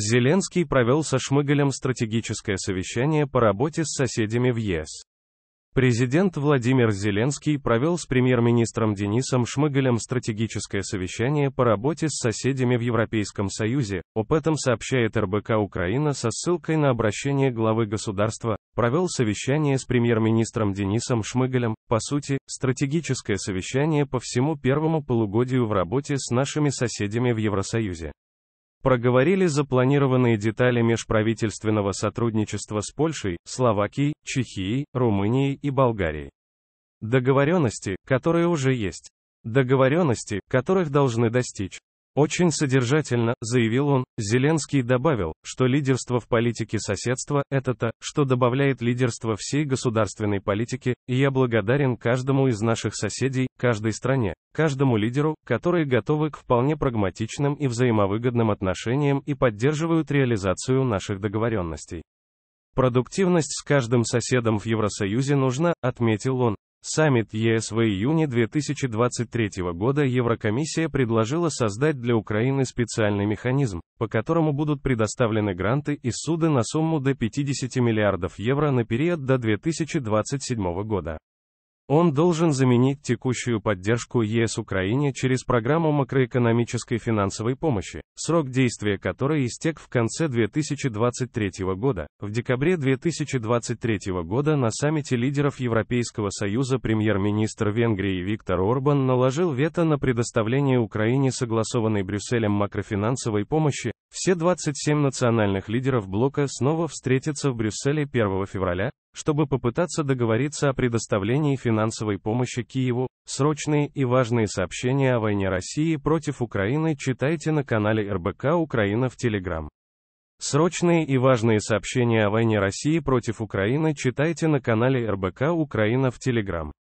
Зеленский провел со Шмыгалем стратегическое совещание по работе с соседями в ЕС. Президент Владимир Зеленский провел с премьер-министром Денисом Шмыгалем стратегическое совещание по работе с соседями в Европейском Союзе. Об этом сообщает РБК Украина со ссылкой на обращение главы государства. Провел совещание с премьер-министром Денисом Шмыгалем, по сути, стратегическое совещание по всему первому полугодию в работе с нашими соседями в Евросоюзе. Проговорили запланированные детали межправительственного сотрудничества с Польшей, Словакией, Чехией, Румынией и Болгарией. Договоренности, которые уже есть. Договоренности, которых должны достичь. Очень содержательно, заявил он, Зеленский добавил, что лидерство в политике соседства – это то, что добавляет лидерство всей государственной политики, и я благодарен каждому из наших соседей, каждой стране, каждому лидеру, которые готовы к вполне прагматичным и взаимовыгодным отношениям и поддерживают реализацию наших договоренностей. Продуктивность с каждым соседом в Евросоюзе нужна, отметил он, Саммит ЕС в июне 2023 года Еврокомиссия предложила создать для Украины специальный механизм, по которому будут предоставлены гранты и суды на сумму до 50 миллиардов евро на период до 2027 года. Он должен заменить текущую поддержку ЕС Украине через программу макроэкономической финансовой помощи, срок действия которой истек в конце 2023 года. В декабре 2023 года на саммите лидеров Европейского Союза премьер-министр Венгрии Виктор Орбан наложил вето на предоставление Украине согласованной Брюсселем макрофинансовой помощи. Все 27 национальных лидеров блока снова встретятся в Брюсселе 1 февраля, чтобы попытаться договориться о предоставлении финансовой помощи Киеву. Срочные и важные сообщения о войне России против Украины читайте на канале РБК Украина в Телеграм. Срочные и важные сообщения о войне России против Украины читайте на канале РБК Украина в Телеграм.